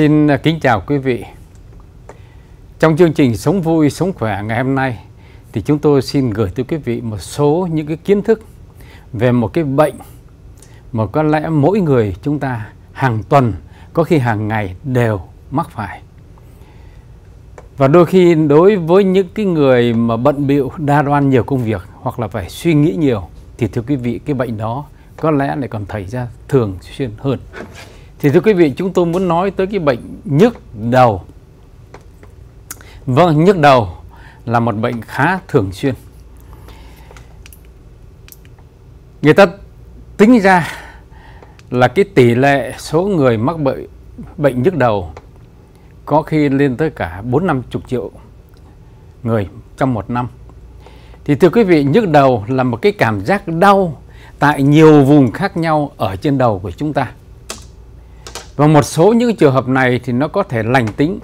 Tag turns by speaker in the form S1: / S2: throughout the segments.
S1: Xin à, kính chào quý vị. Trong chương trình Sống Vui, Sống Khỏe ngày hôm nay thì chúng tôi xin gửi tới quý vị một số những cái kiến thức về một cái bệnh mà có lẽ mỗi người chúng ta hàng tuần, có khi hàng ngày đều mắc phải. Và đôi khi đối với những cái người mà bận bịu đa đoan nhiều công việc hoặc là phải suy nghĩ nhiều thì thưa quý vị cái bệnh đó có lẽ lại còn thấy ra thường xuyên hơn thì thưa quý vị chúng tôi muốn nói tới cái bệnh nhức đầu vâng nhức đầu là một bệnh khá thường xuyên người ta tính ra là cái tỷ lệ số người mắc bệnh bệnh nhức đầu có khi lên tới cả bốn năm chục triệu người trong một năm thì thưa quý vị nhức đầu là một cái cảm giác đau tại nhiều vùng khác nhau ở trên đầu của chúng ta và một số những trường hợp này thì nó có thể lành tính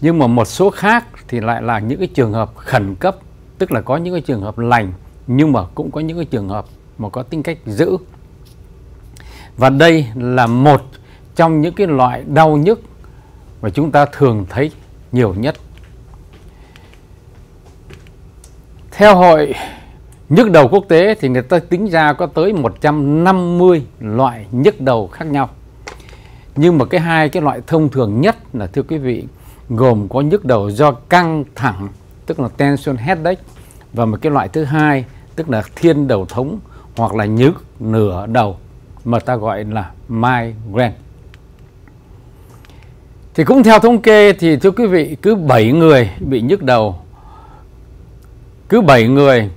S1: nhưng mà một số khác thì lại là những cái trường hợp khẩn cấp tức là có những cái trường hợp lành nhưng mà cũng có những cái trường hợp mà có tính cách dữ và đây là một trong những cái loại đau nhức mà chúng ta thường thấy nhiều nhất theo hội nhức đầu quốc tế thì người ta tính ra có tới 150 loại nhức đầu khác nhau nhưng mà cái hai cái loại thông thường nhất là thưa quý vị gồm có nhức đầu do căng thẳng tức là tension headache và một cái loại thứ hai tức là thiên đầu thống hoặc là nhức nửa đầu mà ta gọi là migraine. Thì cũng theo thống kê thì thưa quý vị cứ 7 người bị nhức đầu cứ 7 người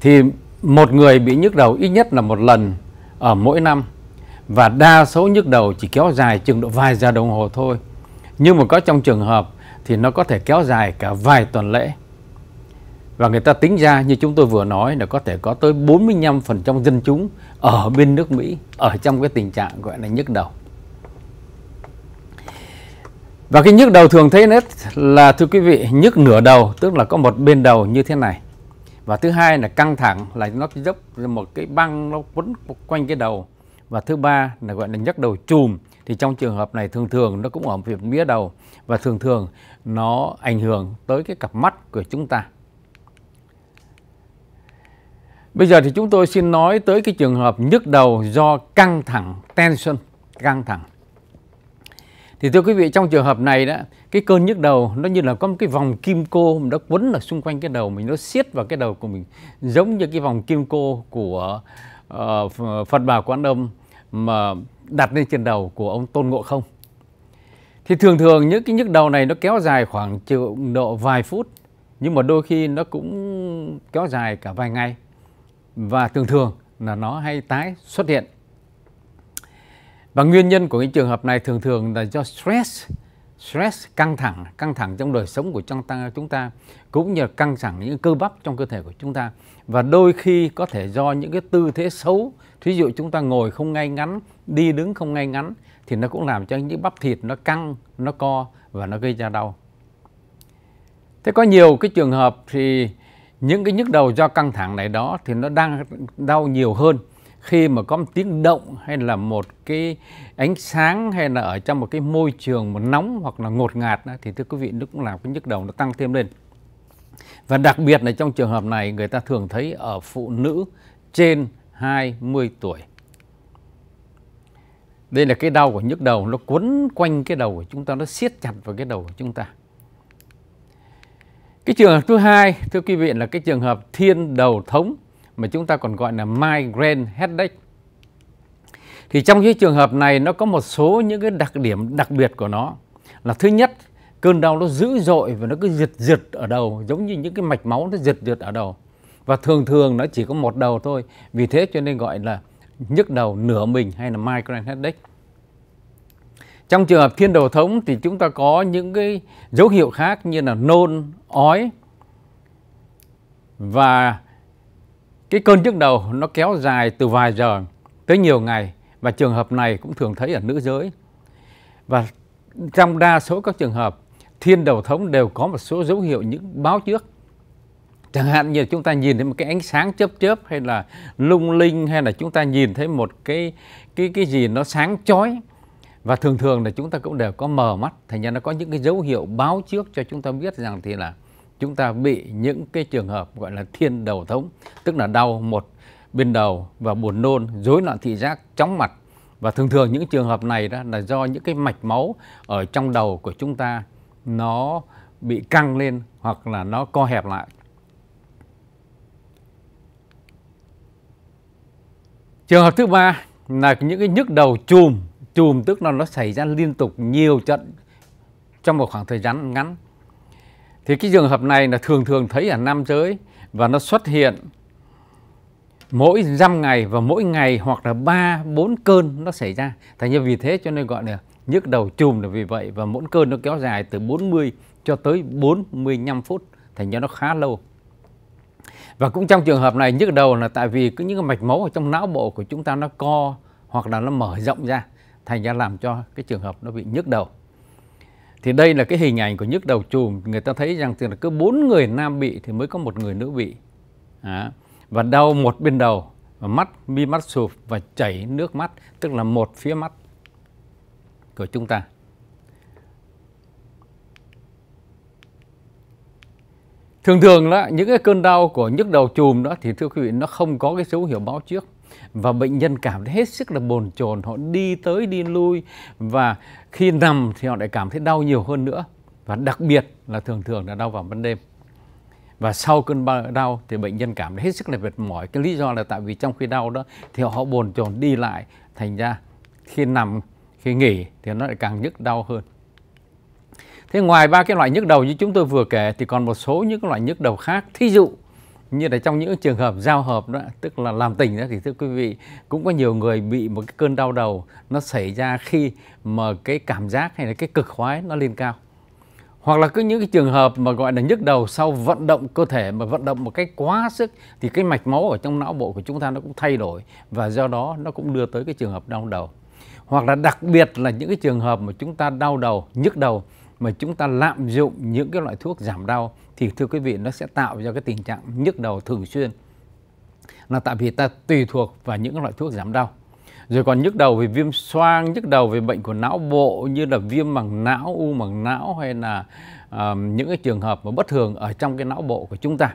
S1: thì một người bị nhức đầu ít nhất là một lần ở mỗi năm và đa số nhức đầu chỉ kéo dài chừng độ vài giờ đồng hồ thôi. Nhưng mà có trong trường hợp thì nó có thể kéo dài cả vài tuần lễ. Và người ta tính ra như chúng tôi vừa nói là có thể có tới 45% dân chúng ở bên nước Mỹ ở trong cái tình trạng gọi là nhức đầu. Và cái nhức đầu thường thấy nhất là thưa quý vị nhức nửa đầu tức là có một bên đầu như thế này. Và thứ hai là căng thẳng là nó dốc một cái băng nó quấn quanh cái đầu và thứ ba là gọi là nhấc đầu chùm thì trong trường hợp này thường thường nó cũng ở việc mía đầu và thường thường nó ảnh hưởng tới cái cặp mắt của chúng ta. Bây giờ thì chúng tôi xin nói tới cái trường hợp nhức đầu do căng thẳng, tension, căng thẳng. Thì thưa quý vị trong trường hợp này đó, cái cơn nhức đầu nó như là có một cái vòng kim cô nó quấn ở xung quanh cái đầu mình, nó siết vào cái đầu của mình giống như cái vòng kim cô của uh, Phật Bà Quán Âm mà đặt lên trên đầu của ông Tôn Ngộ Không. Thì thường thường những cái nhức đầu này nó kéo dài khoảng chịu độ vài phút nhưng mà đôi khi nó cũng kéo dài cả vài ngày và thường thường là nó hay tái xuất hiện. Và nguyên nhân của những trường hợp này thường thường là do stress, stress căng thẳng, căng thẳng trong đời sống của ta chúng ta cũng như căng thẳng những cơ bắp trong cơ thể của chúng ta và đôi khi có thể do những cái tư thế xấu thí dụ chúng ta ngồi không ngay ngắn đi đứng không ngay ngắn thì nó cũng làm cho những bắp thịt nó căng nó co và nó gây ra đau thế có nhiều cái trường hợp thì những cái nhức đầu do căng thẳng này đó thì nó đang đau nhiều hơn khi mà có một tiếng động hay là một cái ánh sáng hay là ở trong một cái môi trường mà nóng hoặc là ngột ngạt thì thưa quý vị nó cũng làm cái nhức đầu nó tăng thêm lên và đặc biệt là trong trường hợp này người ta thường thấy ở phụ nữ trên 20 tuổi. Đây là cái đau của nhức đầu nó quấn quanh cái đầu của chúng ta nó siết chặt vào cái đầu của chúng ta. Cái trường hợp thứ hai thưa quý vị là cái trường hợp thiên đầu thống mà chúng ta còn gọi là migraine headache. Thì trong cái trường hợp này nó có một số những cái đặc điểm đặc biệt của nó là thứ nhất cơn đau nó dữ dội và nó cứ giật giật ở đầu giống như những cái mạch máu nó giật giật ở đầu và thường thường nó chỉ có một đầu thôi vì thế cho nên gọi là nhức đầu nửa mình hay là migraine headache trong trường hợp thiên đầu thống thì chúng ta có những cái dấu hiệu khác như là nôn ói và cái cơn nhức đầu nó kéo dài từ vài giờ tới nhiều ngày và trường hợp này cũng thường thấy ở nữ giới và trong đa số các trường hợp thiên đầu thống đều có một số dấu hiệu những báo trước chẳng hạn như chúng ta nhìn thấy một cái ánh sáng chớp chớp hay là lung linh hay là chúng ta nhìn thấy một cái cái cái gì nó sáng chói và thường thường là chúng ta cũng đều có mờ mắt thành ra nó có những cái dấu hiệu báo trước cho chúng ta biết rằng thì là chúng ta bị những cái trường hợp gọi là thiên đầu thống tức là đau một bên đầu và buồn nôn rối loạn thị giác chóng mặt và thường thường những trường hợp này đó là do những cái mạch máu ở trong đầu của chúng ta nó bị căng lên hoặc là nó co hẹp lại Trường hợp thứ ba là những cái nhức đầu chùm, chùm tức là nó xảy ra liên tục nhiều trận trong một khoảng thời gian ngắn. Thì cái trường hợp này là thường thường thấy ở nam giới và nó xuất hiện mỗi năm ngày và mỗi ngày hoặc là ba bốn cơn nó xảy ra. Thành ra vì thế cho nên gọi là nhức đầu chùm là vì vậy và mỗi cơn nó kéo dài từ 40 cho tới 45 phút, thành ra nó khá lâu. Và cũng trong trường hợp này nhức đầu là tại vì cứ những cái mạch máu ở trong não bộ của chúng ta nó co hoặc là nó mở rộng ra thành ra làm cho cái trường hợp nó bị nhức đầu. Thì đây là cái hình ảnh của nhức đầu chùm, người ta thấy rằng tức là cứ bốn người nam bị thì mới có một người nữ bị. À, và đau một bên đầu và mắt mi mắt sụp và chảy nước mắt, tức là một phía mắt của chúng ta. thường thường đó những cái cơn đau của nhức đầu chùm đó thì thưa quý vị nó không có cái dấu hiệu báo trước và bệnh nhân cảm thấy hết sức là bồn chồn họ đi tới đi lui và khi nằm thì họ lại cảm thấy đau nhiều hơn nữa và đặc biệt là thường thường là đau vào ban đêm và sau cơn đau thì bệnh nhân cảm thấy hết sức là mệt mỏi cái lý do là tại vì trong khi đau đó thì họ bồn chồn đi lại thành ra khi nằm khi nghỉ thì nó lại càng nhức đau hơn Thế ngoài ba cái loại nhức đầu như chúng tôi vừa kể thì còn một số những loại nhức đầu khác. Thí dụ như là trong những trường hợp giao hợp đó, tức là làm tình đó thì thưa quý vị cũng có nhiều người bị một cái cơn đau đầu nó xảy ra khi mà cái cảm giác hay là cái cực khoái nó lên cao. Hoặc là cứ những cái trường hợp mà gọi là nhức đầu sau vận động cơ thể mà vận động một cách quá sức thì cái mạch máu ở trong não bộ của chúng ta nó cũng thay đổi và do đó nó cũng đưa tới cái trường hợp đau đầu. Hoặc là đặc biệt là những cái trường hợp mà chúng ta đau đầu, nhức đầu mà chúng ta lạm dụng những cái loại thuốc giảm đau thì thưa quý vị nó sẽ tạo ra cái tình trạng nhức đầu thường xuyên là tại vì ta tùy thuộc vào những loại thuốc giảm đau rồi còn nhức đầu về viêm xoang nhức đầu về bệnh của não bộ như là viêm màng não u màng não hay là uh, những cái trường hợp mà bất thường ở trong cái não bộ của chúng ta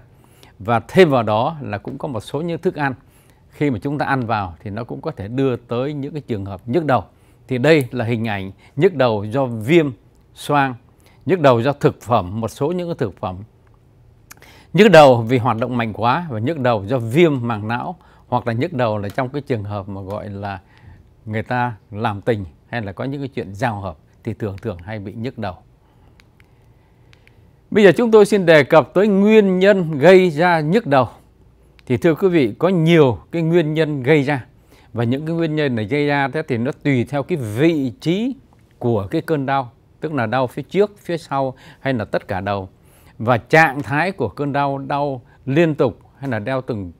S1: và thêm vào đó là cũng có một số những thức ăn khi mà chúng ta ăn vào thì nó cũng có thể đưa tới những cái trường hợp nhức đầu thì đây là hình ảnh nhức đầu do viêm xoang nhức đầu do thực phẩm một số những thực phẩm nhức đầu vì hoạt động mạnh quá và nhức đầu do viêm màng não hoặc là nhức đầu là trong cái trường hợp mà gọi là người ta làm tình hay là có những cái chuyện giao hợp thì thường thường hay bị nhức đầu bây giờ chúng tôi xin đề cập tới nguyên nhân gây ra nhức đầu thì thưa quý vị có nhiều cái nguyên nhân gây ra và những cái nguyên nhân này gây ra thế thì nó tùy theo cái vị trí của cái cơn đau tức là đau phía trước, phía sau hay là tất cả đầu. Và trạng thái của cơn đau đau liên tục hay là đau từng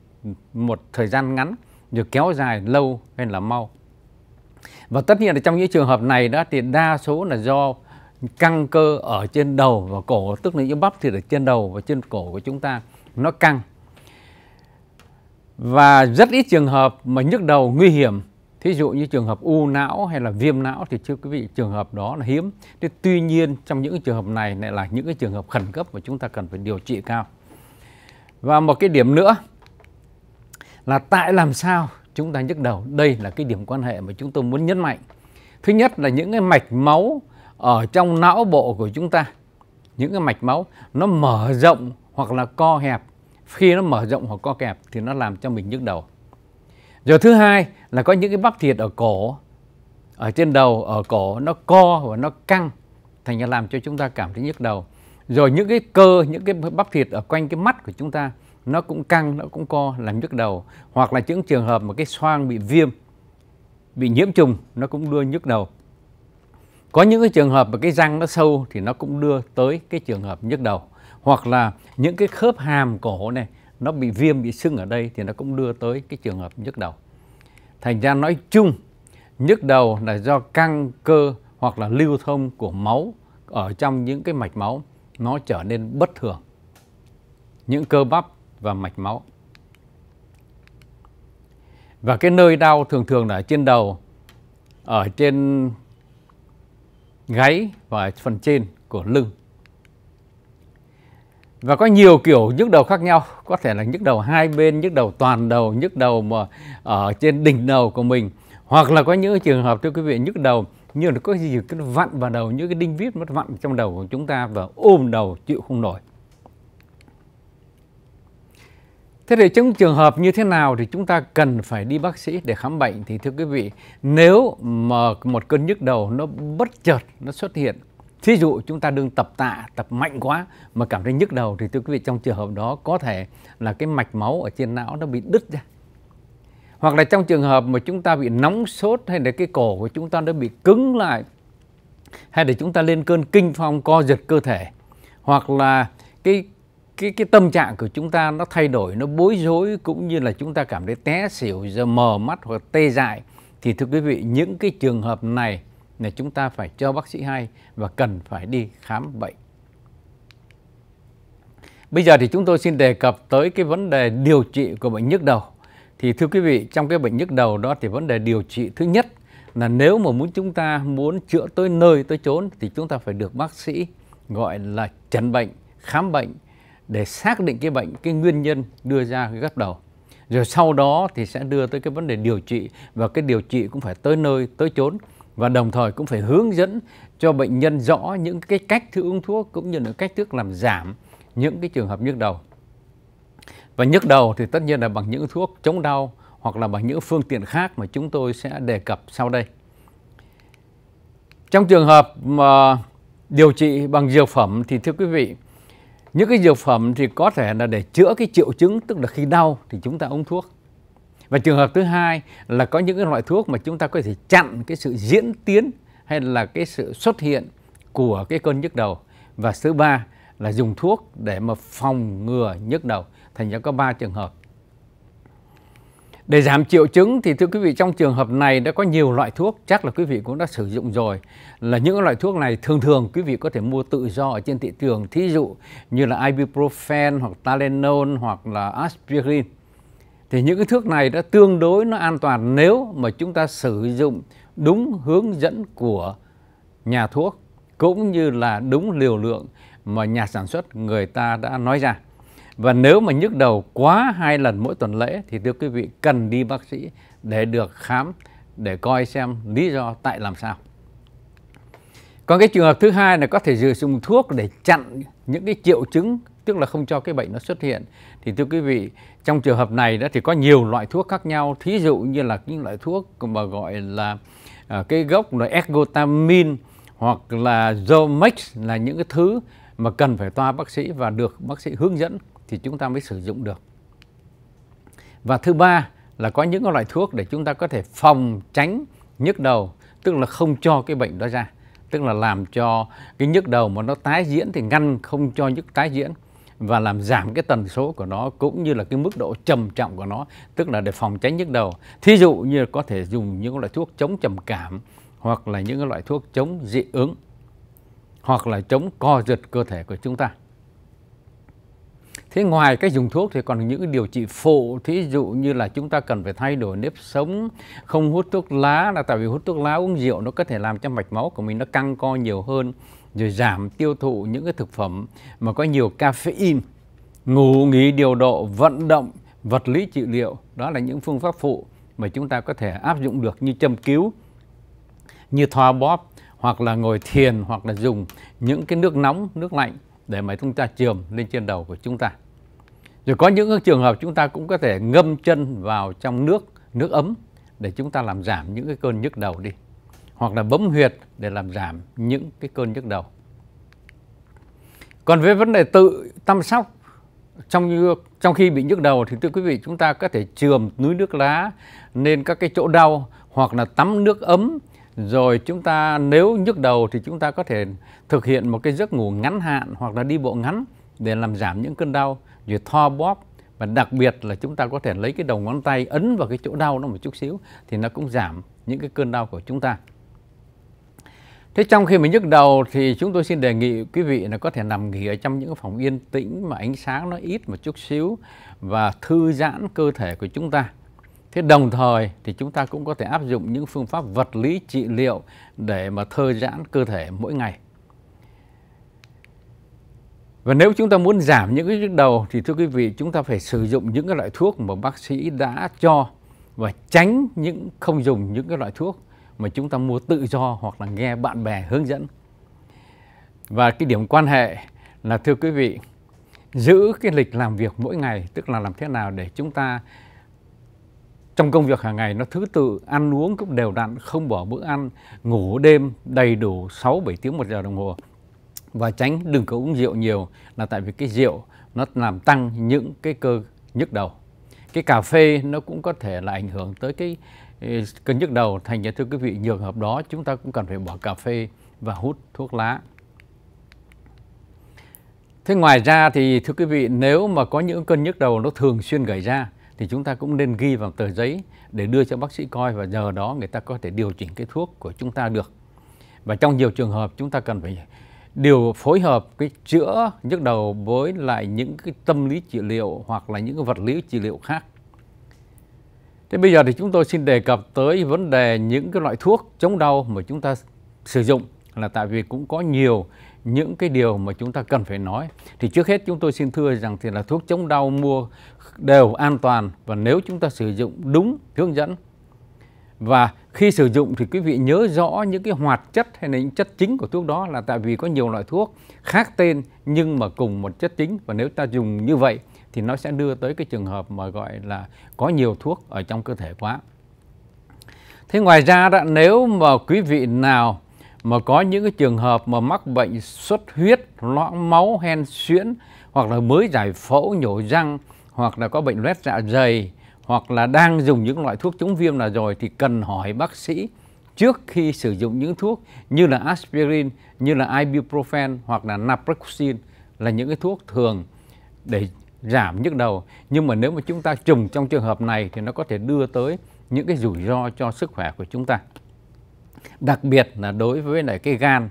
S1: một thời gian ngắn rồi kéo dài lâu hay là mau. Và tất nhiên là trong những trường hợp này đó thì đa số là do căng cơ ở trên đầu và cổ tức là những bắp thì ở trên đầu và trên cổ của chúng ta nó căng và rất ít trường hợp mà nhức đầu nguy hiểm Thí dụ như trường hợp u não hay là viêm não thì chưa quý vị trường hợp đó là hiếm. Thế tuy nhiên trong những trường hợp này lại là những cái trường hợp khẩn cấp mà chúng ta cần phải điều trị cao. Và một cái điểm nữa là tại làm sao chúng ta nhức đầu. Đây là cái điểm quan hệ mà chúng tôi muốn nhấn mạnh. Thứ nhất là những cái mạch máu ở trong não bộ của chúng ta, những cái mạch máu nó mở rộng hoặc là co hẹp. Khi nó mở rộng hoặc co hẹp thì nó làm cho mình nhức đầu. Rồi thứ hai là có những cái bắp thịt ở cổ, ở trên đầu, ở cổ nó co và nó căng thành ra làm cho chúng ta cảm thấy nhức đầu. Rồi những cái cơ, những cái bắp thịt ở quanh cái mắt của chúng ta nó cũng căng, nó cũng co làm nhức đầu. Hoặc là những trường hợp mà cái xoang bị viêm, bị nhiễm trùng nó cũng đưa nhức đầu. Có những cái trường hợp mà cái răng nó sâu thì nó cũng đưa tới cái trường hợp nhức đầu. Hoặc là những cái khớp hàm cổ này nó bị viêm bị sưng ở đây thì nó cũng đưa tới cái trường hợp nhức đầu thành ra nói chung nhức đầu là do căng cơ hoặc là lưu thông của máu ở trong những cái mạch máu nó trở nên bất thường những cơ bắp và mạch máu và cái nơi đau thường thường là ở trên đầu ở trên gáy và phần trên của lưng và có nhiều kiểu nhức đầu khác nhau có thể là nhức đầu hai bên nhức đầu toàn đầu nhức đầu mà ở trên đỉnh đầu của mình hoặc là có những trường hợp thưa quý vị nhức đầu như là có gì cái vặn vào đầu những cái đinh vít mất vặn trong đầu của chúng ta và ôm đầu chịu không nổi Thế thì trong trường hợp như thế nào thì chúng ta cần phải đi bác sĩ để khám bệnh thì thưa quý vị, nếu mà một cơn nhức đầu nó bất chợt nó xuất hiện thí dụ chúng ta đương tập tạ tập mạnh quá mà cảm thấy nhức đầu thì thưa quý vị trong trường hợp đó có thể là cái mạch máu ở trên não nó bị đứt ra hoặc là trong trường hợp mà chúng ta bị nóng sốt hay là cái cổ của chúng ta nó bị cứng lại hay là chúng ta lên cơn kinh phong co giật cơ thể hoặc là cái cái cái tâm trạng của chúng ta nó thay đổi nó bối rối cũng như là chúng ta cảm thấy té xỉu giờ mờ mắt hoặc tê dại thì thưa quý vị những cái trường hợp này là chúng ta phải cho bác sĩ hay và cần phải đi khám bệnh. Bây giờ thì chúng tôi xin đề cập tới cái vấn đề điều trị của bệnh nhức đầu. Thì thưa quý vị, trong cái bệnh nhức đầu đó thì vấn đề điều trị thứ nhất là nếu mà muốn chúng ta muốn chữa tới nơi tới chốn thì chúng ta phải được bác sĩ gọi là chẩn bệnh, khám bệnh để xác định cái bệnh, cái nguyên nhân đưa ra cái gắt đầu. Rồi sau đó thì sẽ đưa tới cái vấn đề điều trị và cái điều trị cũng phải tới nơi tới chốn và đồng thời cũng phải hướng dẫn cho bệnh nhân rõ những cái cách thức uống thuốc cũng như là cách thức làm giảm những cái trường hợp nhức đầu. Và nhức đầu thì tất nhiên là bằng những thuốc chống đau hoặc là bằng những phương tiện khác mà chúng tôi sẽ đề cập sau đây. Trong trường hợp mà điều trị bằng dược phẩm thì thưa quý vị, những cái dược phẩm thì có thể là để chữa cái triệu chứng tức là khi đau thì chúng ta uống thuốc và trường hợp thứ hai là có những cái loại thuốc mà chúng ta có thể chặn cái sự diễn tiến hay là cái sự xuất hiện của cái cơn nhức đầu và thứ ba là dùng thuốc để mà phòng ngừa nhức đầu thành ra có ba trường hợp để giảm triệu chứng thì thưa quý vị trong trường hợp này đã có nhiều loại thuốc chắc là quý vị cũng đã sử dụng rồi là những loại thuốc này thường thường quý vị có thể mua tự do ở trên thị trường thí dụ như là ibuprofen hoặc Tylenol hoặc là aspirin thì những cái thước này đã tương đối nó an toàn nếu mà chúng ta sử dụng đúng hướng dẫn của nhà thuốc cũng như là đúng liều lượng mà nhà sản xuất người ta đã nói ra. Và nếu mà nhức đầu quá hai lần mỗi tuần lễ thì thưa quý vị cần đi bác sĩ để được khám để coi xem lý do tại làm sao. Còn cái trường hợp thứ hai là có thể sử dụng thuốc để chặn những cái triệu chứng tức là không cho cái bệnh nó xuất hiện thì thưa quý vị trong trường hợp này đó thì có nhiều loại thuốc khác nhau thí dụ như là những loại thuốc mà gọi là uh, cái gốc là ergotamin hoặc là Zomex là những cái thứ mà cần phải toa bác sĩ và được bác sĩ hướng dẫn thì chúng ta mới sử dụng được và thứ ba là có những loại thuốc để chúng ta có thể phòng tránh nhức đầu tức là không cho cái bệnh đó ra tức là làm cho cái nhức đầu mà nó tái diễn thì ngăn không cho nhức tái diễn và làm giảm cái tần số của nó cũng như là cái mức độ trầm trọng của nó tức là để phòng tránh nhức đầu thí dụ như có thể dùng những loại thuốc chống trầm cảm hoặc là những loại thuốc chống dị ứng hoặc là chống co giật cơ thể của chúng ta thế ngoài cái dùng thuốc thì còn những điều trị phụ thí dụ như là chúng ta cần phải thay đổi nếp sống không hút thuốc lá là tại vì hút thuốc lá uống rượu nó có thể làm cho mạch máu của mình nó căng co nhiều hơn rồi giảm tiêu thụ những cái thực phẩm mà có nhiều caffeine, ngủ nghỉ điều độ, vận động, vật lý trị liệu, đó là những phương pháp phụ mà chúng ta có thể áp dụng được như châm cứu, như thoa bóp hoặc là ngồi thiền hoặc là dùng những cái nước nóng, nước lạnh để mà chúng ta chườm lên trên đầu của chúng ta. Rồi có những trường hợp chúng ta cũng có thể ngâm chân vào trong nước, nước ấm để chúng ta làm giảm những cái cơn nhức đầu đi hoặc là bấm huyệt để làm giảm những cái cơn nhức đầu. Còn về vấn đề tự chăm sóc trong trong khi bị nhức đầu thì thưa quý vị chúng ta có thể chườm núi nước lá nên các cái chỗ đau hoặc là tắm nước ấm rồi chúng ta nếu nhức đầu thì chúng ta có thể thực hiện một cái giấc ngủ ngắn hạn hoặc là đi bộ ngắn để làm giảm những cơn đau rồi tho bóp và đặc biệt là chúng ta có thể lấy cái đầu ngón tay ấn vào cái chỗ đau nó một chút xíu thì nó cũng giảm những cái cơn đau của chúng ta. Thế trong khi mình nhức đầu thì chúng tôi xin đề nghị quý vị là có thể nằm nghỉ ở trong những phòng yên tĩnh mà ánh sáng nó ít một chút xíu và thư giãn cơ thể của chúng ta. Thế đồng thời thì chúng ta cũng có thể áp dụng những phương pháp vật lý trị liệu để mà thư giãn cơ thể mỗi ngày. Và nếu chúng ta muốn giảm những cái nhức đầu thì thưa quý vị chúng ta phải sử dụng những cái loại thuốc mà bác sĩ đã cho và tránh những không dùng những cái loại thuốc mà chúng ta mua tự do hoặc là nghe bạn bè hướng dẫn và cái điểm quan hệ là thưa quý vị giữ cái lịch làm việc mỗi ngày tức là làm thế nào để chúng ta trong công việc hàng ngày nó thứ tự ăn uống cũng đều đặn không bỏ bữa ăn ngủ đêm đầy đủ 6 7 tiếng một giờ đồng hồ và tránh đừng có uống rượu nhiều là tại vì cái rượu nó làm tăng những cái cơ nhức đầu cái cà phê nó cũng có thể là ảnh hưởng tới cái cân nhức đầu thành ra thưa quý vị nhường hợp đó chúng ta cũng cần phải bỏ cà phê và hút thuốc lá thế ngoài ra thì thưa quý vị nếu mà có những cơn nhức đầu nó thường xuyên gầy ra thì chúng ta cũng nên ghi vào tờ giấy để đưa cho bác sĩ coi và nhờ đó người ta có thể điều chỉnh cái thuốc của chúng ta được và trong nhiều trường hợp chúng ta cần phải điều phối hợp cái chữa nhức đầu với lại những cái tâm lý trị liệu hoặc là những cái vật lý trị liệu khác Thế bây giờ thì chúng tôi xin đề cập tới vấn đề những cái loại thuốc chống đau mà chúng ta sử dụng là tại vì cũng có nhiều những cái điều mà chúng ta cần phải nói. Thì trước hết chúng tôi xin thưa rằng thì là thuốc chống đau mua đều an toàn và nếu chúng ta sử dụng đúng hướng dẫn và khi sử dụng thì quý vị nhớ rõ những cái hoạt chất hay là những chất chính của thuốc đó là tại vì có nhiều loại thuốc khác tên nhưng mà cùng một chất chính và nếu ta dùng như vậy thì nó sẽ đưa tới cái trường hợp mà gọi là có nhiều thuốc ở trong cơ thể quá. Thế ngoài ra đó nếu mà quý vị nào mà có những cái trường hợp mà mắc bệnh xuất huyết, loãng máu, hen suyễn hoặc là mới giải phẫu nhổ răng hoặc là có bệnh loét dạ dày hoặc là đang dùng những loại thuốc chống viêm nào rồi thì cần hỏi bác sĩ trước khi sử dụng những thuốc như là aspirin, như là ibuprofen hoặc là naproxen là những cái thuốc thường để giảm nhức đầu nhưng mà nếu mà chúng ta trùng trong trường hợp này thì nó có thể đưa tới những cái rủi ro cho sức khỏe của chúng ta đặc biệt là đối với lại cái gan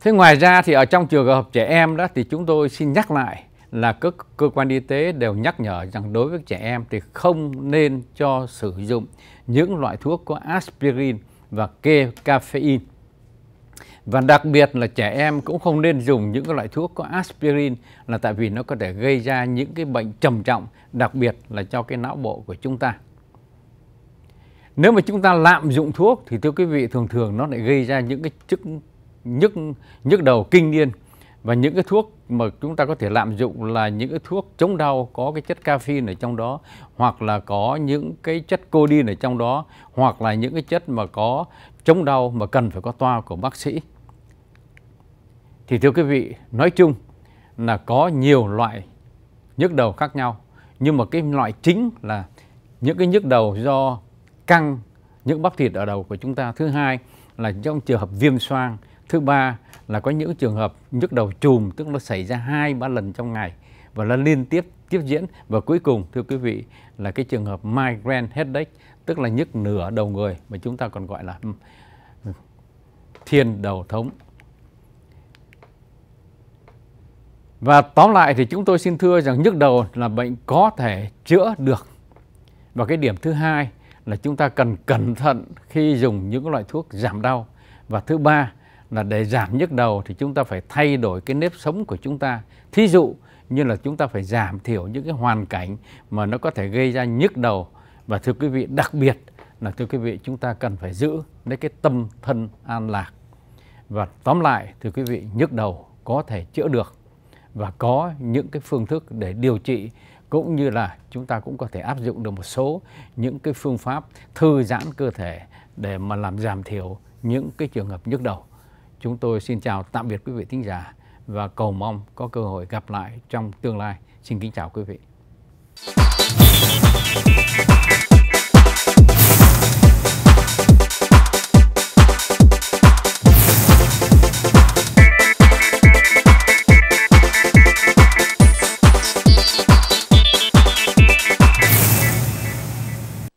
S1: thế ngoài ra thì ở trong trường hợp trẻ em đó thì chúng tôi xin nhắc lại là các cơ quan y tế đều nhắc nhở rằng đối với trẻ em thì không nên cho sử dụng những loại thuốc có aspirin và kê caffeine và đặc biệt là trẻ em cũng không nên dùng những loại thuốc có aspirin là tại vì nó có thể gây ra những cái bệnh trầm trọng, đặc biệt là cho cái não bộ của chúng ta. Nếu mà chúng ta lạm dụng thuốc thì thưa quý vị thường thường nó lại gây ra những cái chức nhức nhức đầu kinh niên và những cái thuốc mà chúng ta có thể lạm dụng là những cái thuốc chống đau có cái chất caffeine ở trong đó hoặc là có những cái chất codeine ở trong đó hoặc là những cái chất mà có chống đau mà cần phải có toa của bác sĩ thì thưa quý vị, nói chung là có nhiều loại nhức đầu khác nhau, nhưng mà cái loại chính là những cái nhức đầu do căng những bắp thịt ở đầu của chúng ta. Thứ hai là trong trường hợp viêm xoang, thứ ba là có những trường hợp nhức đầu chùm tức nó xảy ra hai ba lần trong ngày và nó liên tiếp tiếp diễn và cuối cùng thưa quý vị là cái trường hợp migraine headache tức là nhức nửa đầu người mà chúng ta còn gọi là ừ, thiên đầu thống Và tóm lại thì chúng tôi xin thưa rằng nhức đầu là bệnh có thể chữa được. Và cái điểm thứ hai là chúng ta cần cẩn thận khi dùng những loại thuốc giảm đau. Và thứ ba là để giảm nhức đầu thì chúng ta phải thay đổi cái nếp sống của chúng ta. Thí dụ như là chúng ta phải giảm thiểu những cái hoàn cảnh mà nó có thể gây ra nhức đầu. Và thưa quý vị, đặc biệt là thưa quý vị chúng ta cần phải giữ lấy cái tâm thân an lạc. Và tóm lại thưa quý vị, nhức đầu có thể chữa được và có những cái phương thức để điều trị cũng như là chúng ta cũng có thể áp dụng được một số những cái phương pháp thư giãn cơ thể để mà làm giảm thiểu những cái trường hợp nhức đầu. Chúng tôi xin chào tạm biệt quý vị thính giả và cầu mong có cơ hội gặp lại trong tương lai. Xin kính chào quý vị.